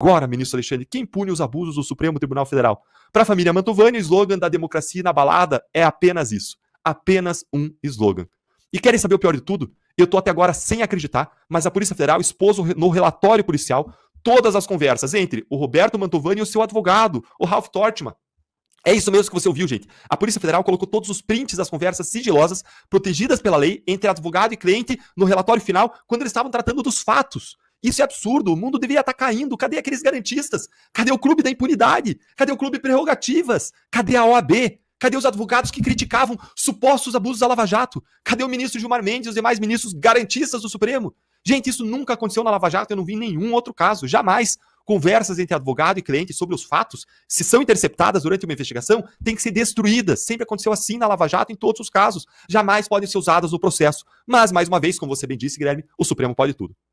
agora, ministro Alexandre, quem pune os abusos do Supremo Tribunal Federal. Para a família Mantovani, o slogan da democracia inabalada é apenas isso. Apenas um slogan. E querem saber o pior de tudo? Eu estou até agora sem acreditar, mas a Polícia Federal expôs no relatório policial todas as conversas entre o Roberto Mantovani e o seu advogado, o Ralph Tortman. É isso mesmo que você ouviu, gente. A Polícia Federal colocou todos os prints das conversas sigilosas, protegidas pela lei, entre advogado e cliente no relatório final, quando eles estavam tratando dos fatos. Isso é absurdo. O mundo deveria estar caindo. Cadê aqueles garantistas? Cadê o clube da impunidade? Cadê o clube prerrogativas? Cadê a OAB? Cadê os advogados que criticavam supostos abusos da Lava Jato? Cadê o ministro Gilmar Mendes e os demais ministros garantistas do Supremo? Gente, isso nunca aconteceu na Lava Jato, eu não vi nenhum outro caso, jamais. Conversas entre advogado e cliente sobre os fatos, se são interceptadas durante uma investigação, têm que ser destruídas. Sempre aconteceu assim na Lava Jato, em todos os casos. Jamais podem ser usadas no processo. Mas, mais uma vez, como você bem disse, Guilherme, o Supremo pode tudo.